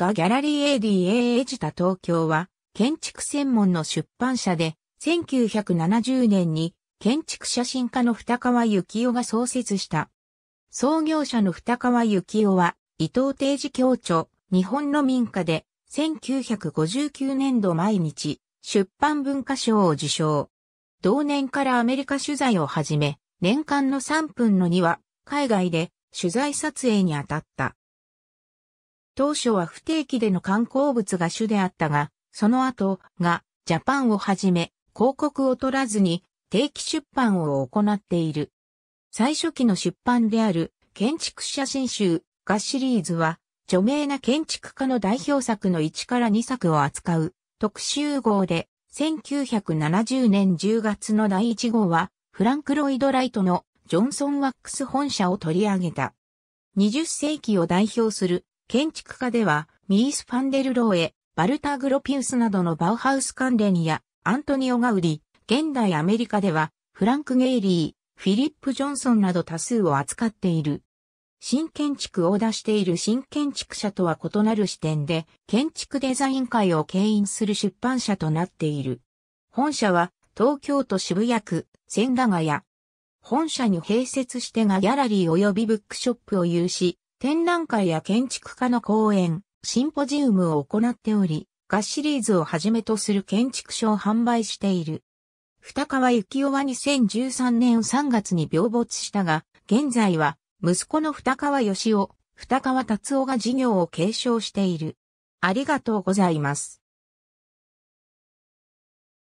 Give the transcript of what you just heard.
がギャラリー ADA エジタ東京は、建築専門の出版社で、1970年に建築写真家の二川幸雄が創設した。創業者の二川幸雄は、伊藤定時教著、日本の民家で、1959年度毎日、出版文化賞を受賞。同年からアメリカ取材を始め、年間の3分の2は、海外で取材撮影に当たった。当初は不定期での観光物が主であったが、その後がジャパンをはじめ広告を取らずに定期出版を行っている。最初期の出版である建築写真集がシリーズは著名な建築家の代表作の1から2作を扱う特集号で1970年10月の第1号はフランク・ロイド・ライトのジョンソン・ワックス本社を取り上げた。20世紀を代表する建築家では、ミース・ファンデル・ローエ、バルタ・グロピウスなどのバウハウス関連や、アントニオ・ガウリ、現代アメリカでは、フランク・ゲイリー、フィリップ・ジョンソンなど多数を扱っている。新建築を出している新建築者とは異なる視点で、建築デザイン会を牽引する出版社となっている。本社は、東京都渋谷区、千駄ヶ谷。本社に併設してがギャラリー及びブックショップを有し、展覧会や建築家の講演、シンポジウムを行っており、ガシリーズをはじめとする建築書を販売している。二川幸雄は2013年3月に病没したが、現在は息子の二川義雄、二川達夫が事業を継承している。ありがとうございます。